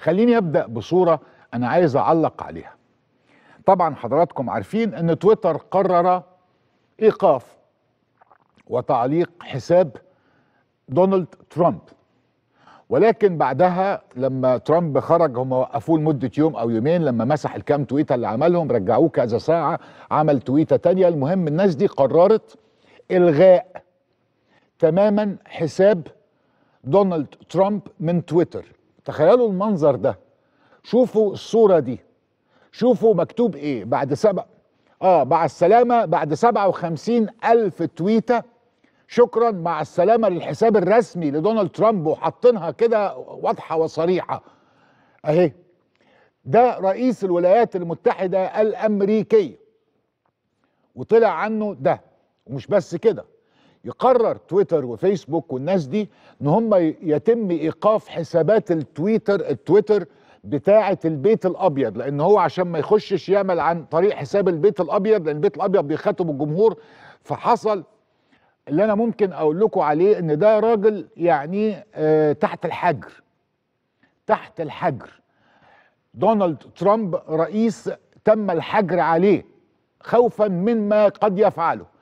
خليني ابدا بصوره انا عايز اعلق عليها طبعا حضراتكم عارفين ان تويتر قرر ايقاف وتعليق حساب دونالد ترامب ولكن بعدها لما ترامب خرج هم وقفوه لمده يوم او يومين لما مسح الكام تويته اللي عملهم رجعوه كذا ساعه عمل تويته تانية المهم الناس دي قررت الغاء تماما حساب دونالد ترامب من تويتر تخيلوا المنظر ده شوفوا الصوره دي شوفوا مكتوب ايه بعد سبع اه مع السلامه بعد وخمسين الف تويته شكرا مع السلامه للحساب الرسمي لدونالد ترامب وحاطينها كده واضحه وصريحه اهي ده رئيس الولايات المتحده الامريكيه وطلع عنه ده ومش بس كده يقرر تويتر وفيسبوك والناس دي ان هم يتم ايقاف حسابات التويتر التويتر بتاعه البيت الابيض لان هو عشان ما يخشش يعمل عن طريق حساب البيت الابيض لان البيت الابيض بيخاطب الجمهور فحصل اللي انا ممكن اقول لكم عليه ان ده راجل يعني آه تحت الحجر تحت الحجر دونالد ترامب رئيس تم الحجر عليه خوفا مما قد يفعله